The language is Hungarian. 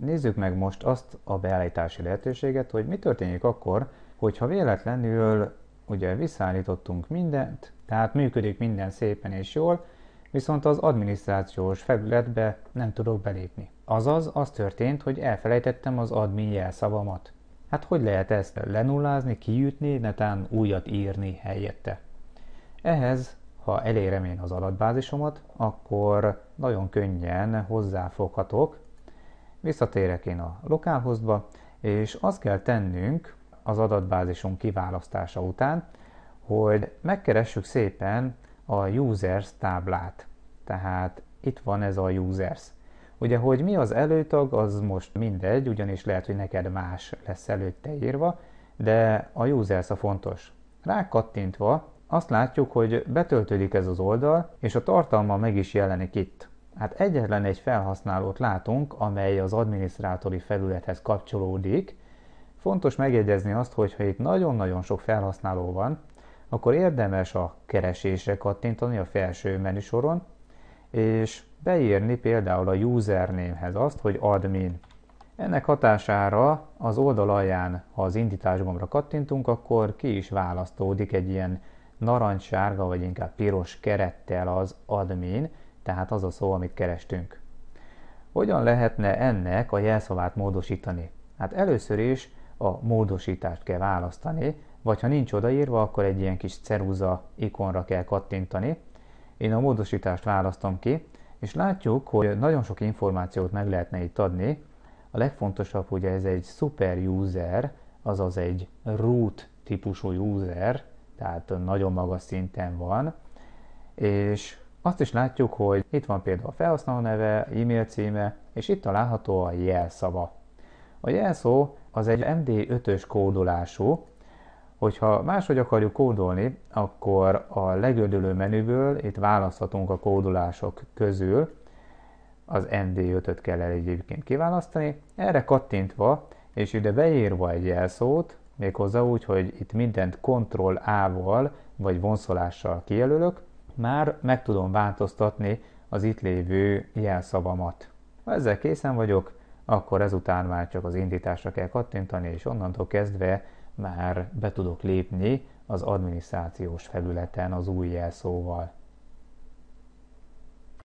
Nézzük meg most azt a beállítási lehetőséget, hogy mi történik akkor, hogyha véletlenül ugye visszaállítottunk mindent, tehát működik minden szépen és jól, viszont az adminisztrációs felületbe nem tudok belépni. Azaz, az történt, hogy elfelejtettem az admin jelszavamat. Hát hogy lehet ezt lenullázni, kiütni, netán újat írni helyette? Ehhez, ha elérem én az adatbázisomat, akkor nagyon könnyen hozzáfoghatok Visszatérek én a lokálhozba, és azt kell tennünk az adatbázisunk kiválasztása után, hogy megkeressük szépen a users táblát. Tehát itt van ez a users. Ugye, hogy mi az előtag, az most mindegy, ugyanis lehet, hogy neked más lesz előtte írva, de a users a fontos. Rá kattintva azt látjuk, hogy betöltődik ez az oldal, és a tartalma meg is jelenik itt. Hát egyetlen egy felhasználót látunk, amely az adminisztrátori felülethez kapcsolódik. Fontos megjegyezni azt, hogy ha itt nagyon-nagyon sok felhasználó van, akkor érdemes a keresésre kattintani a felső menüsoron, és beírni például a username-hez azt, hogy admin. Ennek hatására az oldal alján, ha az indításgombra kattintunk, akkor ki is választódik egy ilyen narancssárga, vagy inkább piros kerettel az admin, tehát az a szó, amit kerestünk. Hogyan lehetne ennek a jelszavát módosítani? Hát először is a módosítást kell választani, vagy ha nincs odaírva, akkor egy ilyen kis ceruza ikonra kell kattintani. Én a módosítást választom ki, és látjuk, hogy nagyon sok információt meg lehetne itt adni. A legfontosabb, hogy ez egy super user, azaz egy root típusú user, tehát nagyon magas szinten van, és azt is látjuk, hogy itt van például a felhasználó neve, e-mail címe, és itt található a jelszava. A jelszó az egy MD5-ös kódolású, hogyha máshogy akarjuk kódolni, akkor a legördülő menüből itt választhatunk a kódolások közül, az MD5-öt kell egyébként kiválasztani, erre kattintva és ide beírva egy jelszót, méghozzá úgy, hogy itt mindent Ctrl A-val vagy vonszolással kijelölök, már meg tudom változtatni az itt lévő jelszavamat. Ha ezzel készen vagyok, akkor ezután már csak az indításra kell kattintani, és onnantól kezdve már be tudok lépni az adminisztrációs felületen az új jelszóval.